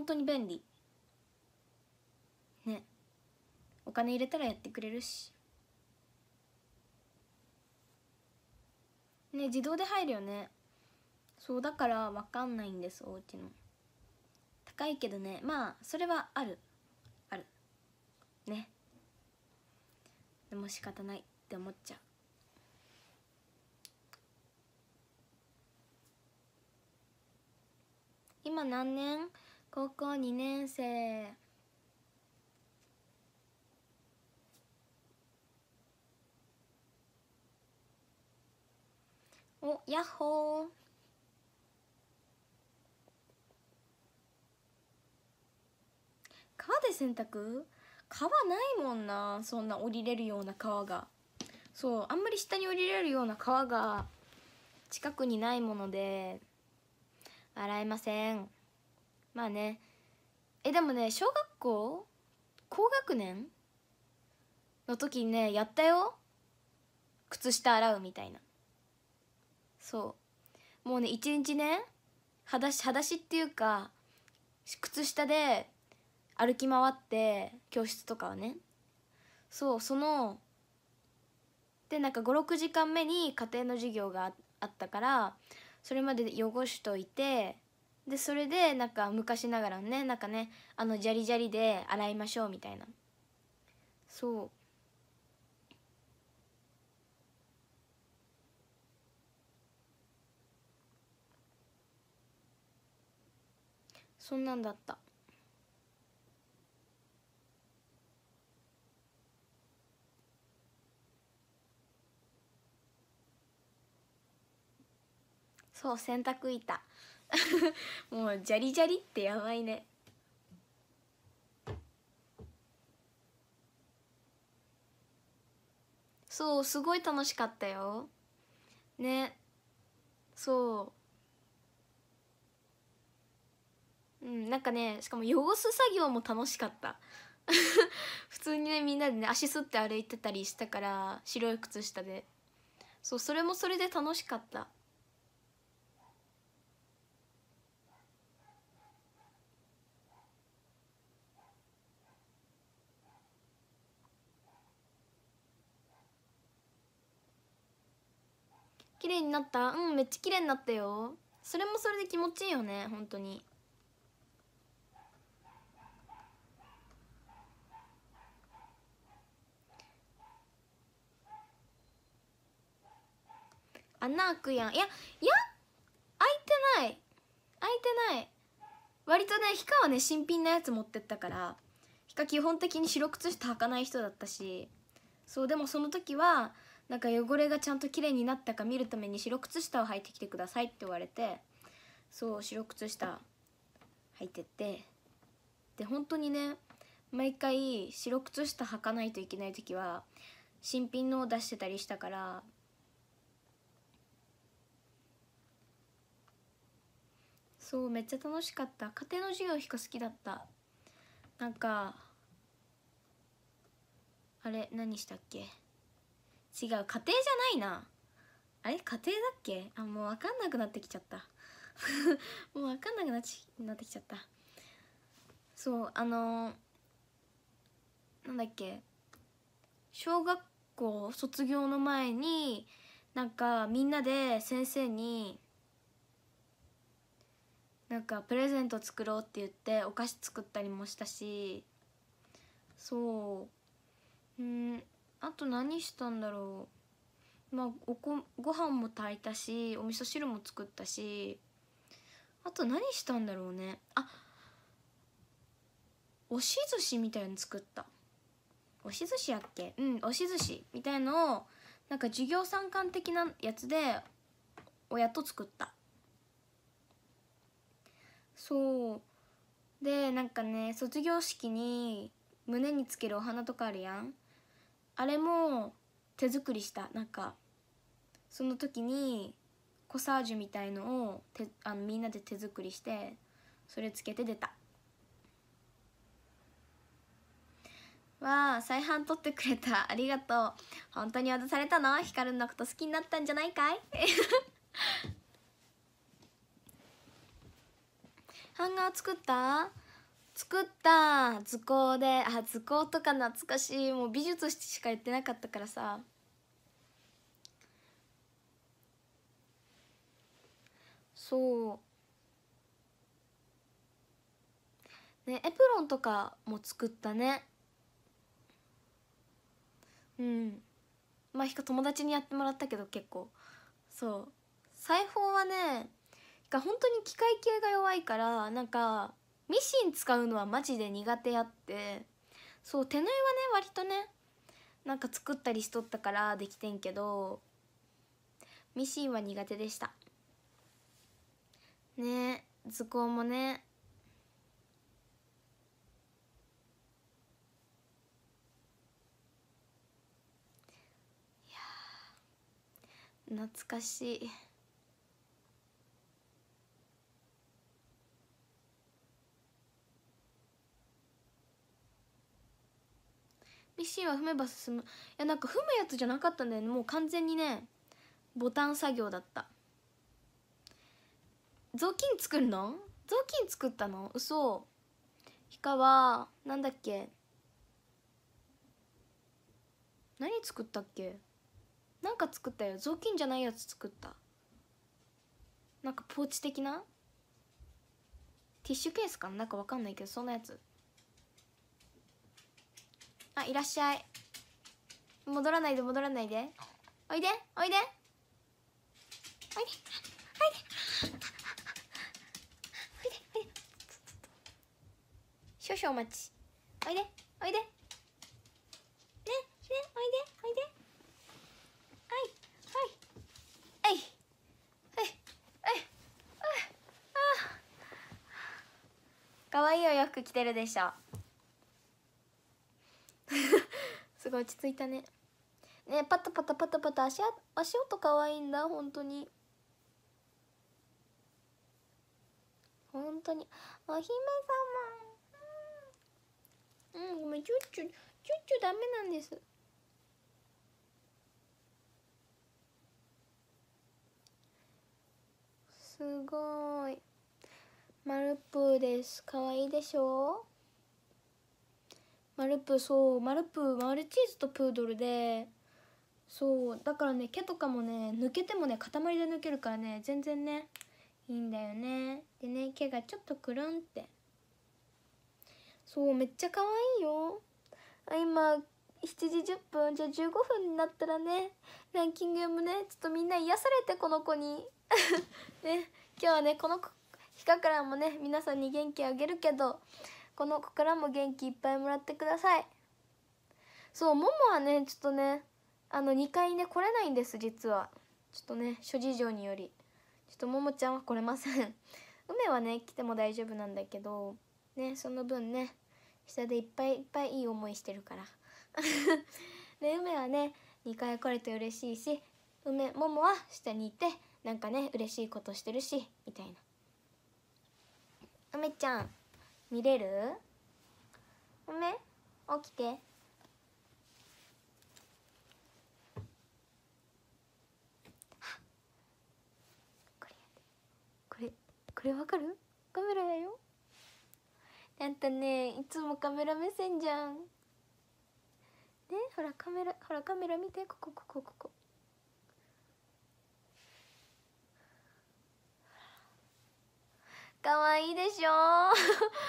本当に便利ねお金入れたらやってくれるしね自動で入るよねそうだから分かんないんですおうちの高いけどねまあそれはあるあるねでも仕方ないって思っちゃう今何年高校2年生おやっほー川で洗濯川ないもんなそんな降りれるような川がそうあんまり下に降りれるような川が近くにないもので洗えませんまあねえでもね小学校高学年の時にねやったよ靴下洗うみたいなそうもうね一日ね裸足裸足っていうか靴下で歩き回って教室とかはねそうそのでなんか56時間目に家庭の授業があったからそれまで汚しといてでそれでなんか昔ながらのねなんかねあのジャリジャリで洗いましょうみたいなそうそんなんだったそう洗濯板 もうジャリジャリってやばいねそうすごい楽しかったよねそううんなんかねしかも汚す作業も楽しかった 普通にねみんなでね足すって歩いてたりしたから白い靴下でそうそれもそれで楽しかった綺麗になったうんめっちゃ綺麗になったよそれもそれで気持ちいいよね本当に穴開くやんいやいや開いてない開いてない割とねヒカはね新品のやつ持ってったからヒカ基本的に白靴下履かない人だったしそうでもその時はなんか汚れがちゃんと綺麗になったか見るために白靴下を履いてきてくださいって言われてそう白靴下履いてってで本当にね毎回白靴下履かないといけない時は新品のを出してたりしたからそうめっちゃ楽しかった家庭の授業ひか好きだったなんかあれ何したっけ違う家庭じゃないなあれ家庭だっけあもう分かんなくなってきちゃった もう分かんなくなちなってきちゃったそうあのー、なんだっけ小学校卒業の前になんかみんなで先生になんかプレゼント作ろうって言ってお菓子作ったりもしたしそううんあと何したんだろうまあおこご飯も炊いたしお味噌汁も作ったしあと何したんだろうねあ押し寿司みたいの作った押し寿司やっけうん押し寿司みたいのをなんか授業参観的なやつで親と作ったそうでなんかね卒業式に胸につけるお花とかあるやんあれも手作りしたなんかその時にコサージュみたいのをてあのみんなで手作りしてそれつけて出たわあ再販取ってくれたありがとう本当に渡されたのヒカルのこと好きになったんじゃないかいハンガー作った作った図工であ図工とか懐かしいもう美術しかやってなかったからさそうねエプロンとかも作ったねうんまあ友達にやってもらったけど結構そう裁縫はね本当に機械系が弱いからなんかミシン使うのはマジで苦手やってそう手縫いはね割とねなんか作ったりしとったからできてんけどミシンは苦手でしたね図工もね懐かしい。p は踏めば進むいやなんか踏むやつじゃなかったんだよねもう完全にねボタン作業だった雑巾作るの雑巾作ったの嘘ひかはなんだっけ何作ったっけなんか作ったよ雑巾じゃないやつ作ったなんかポーチ的なティッシュケースかななんかわかんないけどそんなやつあいらっしゃい戻らないで戻らないでおいでおいでおいでおいでおいでおいで少々お待ちおいでおいでねねおいでおいではいはいはいかわいいお洋服着てるでしょごい落ち着いたねねパタパタパタパタ足足音かわいいんだ本当に本当にお姫様うん、ごめんチュッチュチュッチュダメなんですすごいマルプーです可愛いでしょマルプそうマルプマルチーズとプードルでそうだからね毛とかもね抜けてもね塊で抜けるからね全然ねいいんだよねでね毛がちょっとくるんってそうめっちゃ可愛いよ今7時10分じゃあ15分になったらねランキングもねちょっとみんな癒されてこの子に ね今日はねこの子日クラもね皆さんに元気あげるけどこの子からも元気いっぱいもらってくださいそうももはねちょっとねあの2階ね来れないんです実はちょっとね諸事情によりちょっとももちゃんは来れません 梅はね来ても大丈夫なんだけどねその分ね下でいっぱいいっぱいいい思いしてるからね 梅はね2階来れて嬉しいし梅ももは下にいてなんかね嬉しいことしてるしみたいな梅ちゃん見れる梅起きてこれこれわかるカメラだよあんたねいつもカメラ目線じゃんねほらカメラほらカメラ見てここここここかわいいでしょ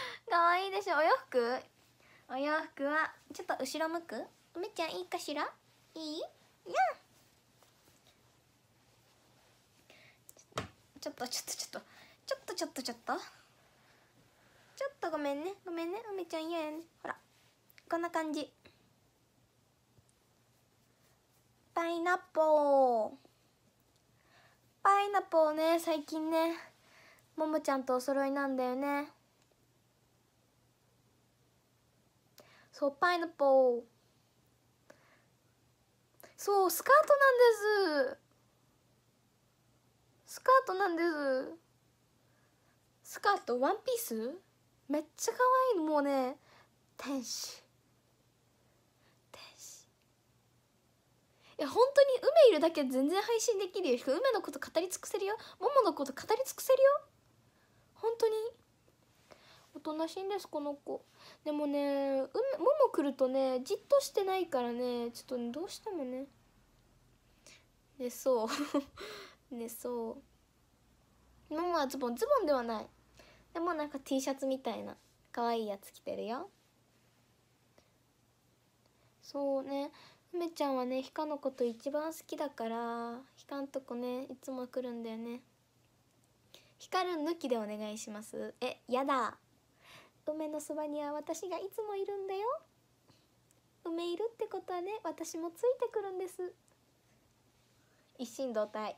可愛いでしょお洋服お洋服はちょっと後ろ向く梅ちゃんいいかしらいいやちょっとちょっとちょっとちょっとちょっとちょっとちょっとごめんねごめんね梅ちゃん嫌やねほらこんな感じパイナッポーパイナッポーね最近ねももちゃんとお揃いなんだよねそうパイナそうスカートなんですスカートなんですスカートワンピースめっちゃ可愛いもうね天使天使いや本当に梅いるだけ全然配信できるよ梅のこと語り尽くせるよ桃のこと語り尽くせるよ本当におとなしいんですこの子でもねうもも来るとねじっとしてないからねちょっと、ね、どうしてもね寝そう 寝そうマはズボンズボンではないでもなんか T シャツみたいな可愛いやつ着てるよそうね梅ちゃんはねヒカのこと一番好きだからひかんとこねいつも来るんだよね光る抜きでお願いしますえやだ梅のそばには私がいつもいるんだよ梅いるってことはね私もついてくるんです一心同体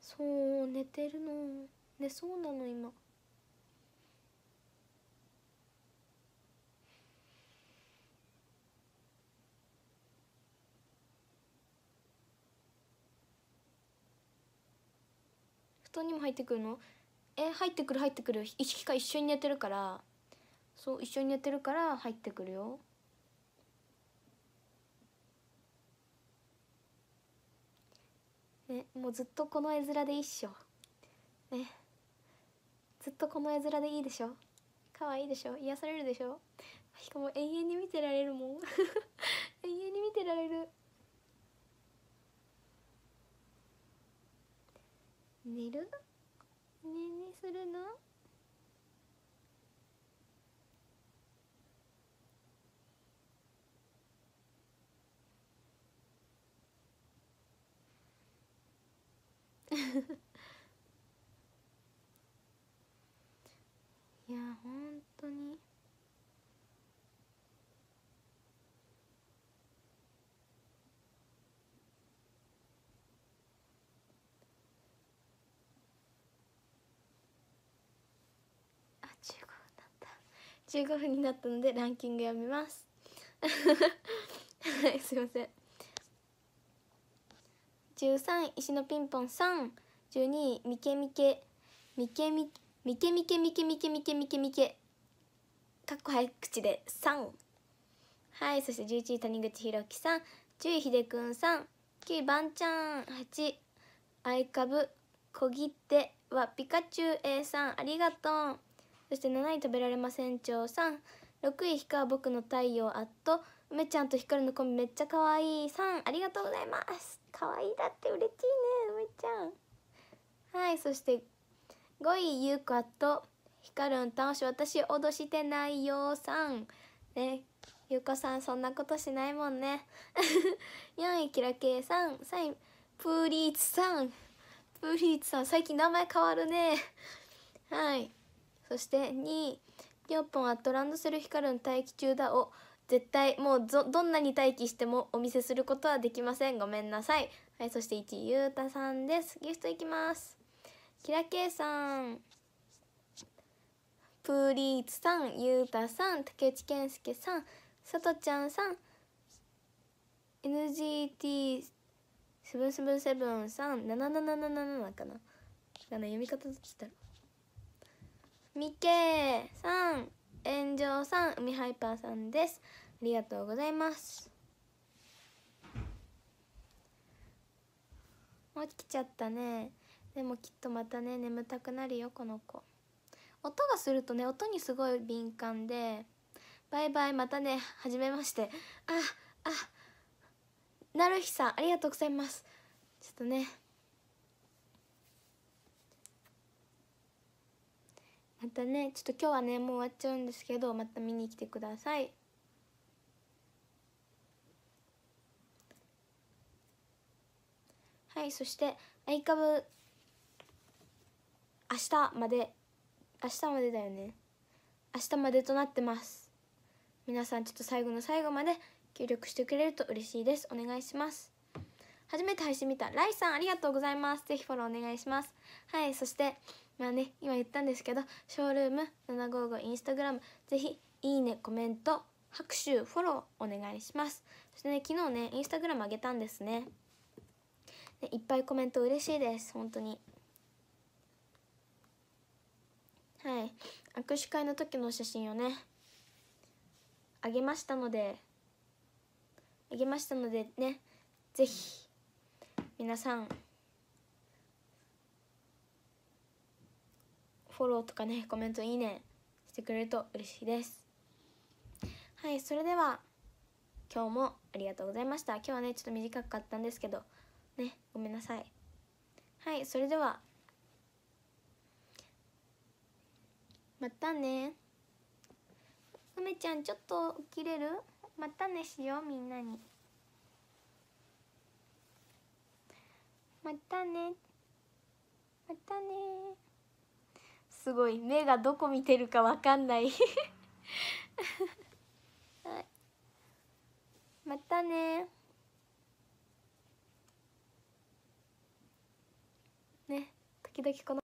そう寝てるの寝そうなの今。布団にも入ってくるのえ入ってくる入ってくる意識が一緒に寝てるからそう一緒に寝てるから入ってくるよねもうずっとこの絵面でいいっしょねずっとこの絵面でいいでしょ可愛いでしょ癒されるでしょひかも永いや本当にあ十五分だった15分になったのでランキング読みます はいすみません13位石のピンポンさん12位みけみけみけみみけみけみけみけみけみけみけかっこ早口で3はいそして11位谷口弘樹さん10位ひでくんさん9位ばんちゃん8ア株。カブ小切手はピカチュウ A さんありがとうそして7位食べられません長さん6位氷川僕の太陽あっとめちゃんとひかるのコンビめっちゃ可愛いさんありがとうございます可愛いだって嬉しいねめちゃんはいそして5位ゆうかとひかるん倒し私脅してないよさんねゆうかさんそんなことしないもんね4 位キラケイさん3位プーリーツさんプーリーツさん最近名前変わるねはいそして2位ぴょんぽんアットランドセルひかるん待機中だお絶対もうどんなに待機してもお見せすることはできませんごめんなさいはいそして1ゆうたさんですギフトいきますキラケイさんプーリーツさんゆうたさん竹内健介さんさとちゃんさん NGT 7ブ7ブセブンさん七七七七かなあの読み方どっちだろみけさん炎上さん海ハイパーさんですありがとうございますもう来ちゃったねでもきっとまたね眠たくなるよこの子音がするとね音にすごい敏感でバイバイまたねはじめましてああなるひさんありがとうございますちょっとねまたねちょっと今日はねもう終わっちゃうんですけどまた見に来てくださいはいそしてアイカブ明日まで明日までだよね明日までとなってます皆さんちょっと最後の最後まで協力してくれると嬉しいですお願いします初めて配信見たライさんありがとうございますぜひフォローお願いしますはいそしてまあね今言ったんですけどショールーム755インスタグラムぜひいいねコメント拍手フォローお願いしますそしてね昨日ねインスタグラム上げたんですねねいっぱいコメント嬉しいです本当にはい握手会の時の写真をねあげましたのであげましたのでねぜひ皆さんフォローとかねコメントいいねしてくれると嬉しいですはいそれでは今日もありがとうございました今日はねちょっと短かったんですけどねごめんなさいはいそれではまたね梅ちゃんちょっと起きれるまたねしようみんなにまたねまたねすごい目がどこ見てるかわかんない はい、またねね時々この